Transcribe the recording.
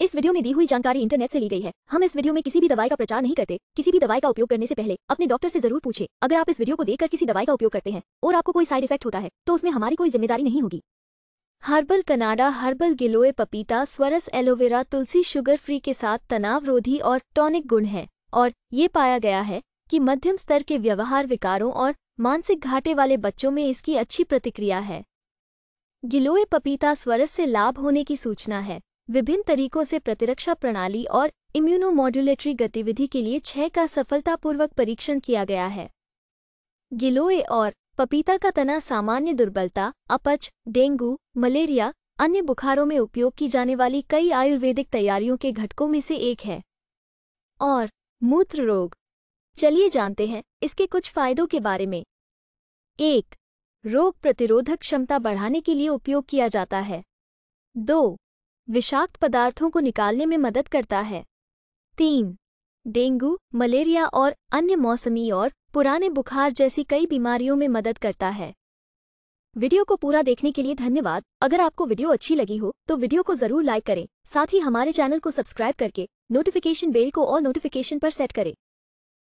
इस वीडियो में दी हुई जानकारी इंटरनेट से ली गई है हम इस वीडियो में किसी भी दवाई का प्रचार नहीं करते किसी भी दवाई का उपयोग करने से पहले अपने डॉक्टर से जरूर पूछे अगर आप इस वीडियो को देखकर किसी दवाई का उपयोग करते हैं और आपको कोई साइड इफेक्ट होता है तो उसमें हमारी कोई जिम्मेदारी नहीं होगी हर्बल कनाडा हर्बल गिलोए पपीता स्वरस एलोवेरा तुलसी शुगर फ्री के साथ तनाव रोधी और टॉनिक गुण है और ये पाया गया है कि मध्यम स्तर के व्यवहार विकारों और मानसिक घाटे वाले बच्चों में इसकी अच्छी प्रतिक्रिया है गिलोए पपीता स्वरस से लाभ होने की सूचना है विभिन्न तरीकों से प्रतिरक्षा प्रणाली और इम्यूनोमॉड्यूलेटरी गतिविधि के लिए छह का सफलतापूर्वक परीक्षण किया गया है गिलोय और पपीता का तना सामान्य दुर्बलता अपच डेंगू मलेरिया अन्य बुखारों में उपयोग की जाने वाली कई आयुर्वेदिक तैयारियों के घटकों में से एक है और मूत्र रोग चलिए जानते हैं इसके कुछ फायदों के बारे में एक रोग प्रतिरोधक क्षमता बढ़ाने के लिए उपयोग किया जाता है दो विषाक्त पदार्थों को निकालने में मदद करता है तीन डेंगू मलेरिया और अन्य मौसमी और पुराने बुखार जैसी कई बीमारियों में मदद करता है वीडियो को पूरा देखने के लिए धन्यवाद अगर आपको वीडियो अच्छी लगी हो तो वीडियो को जरूर लाइक करें साथ ही हमारे चैनल को सब्सक्राइब करके नोटिफिकेशन बेल को और नोटिफिकेशन पर सेट करें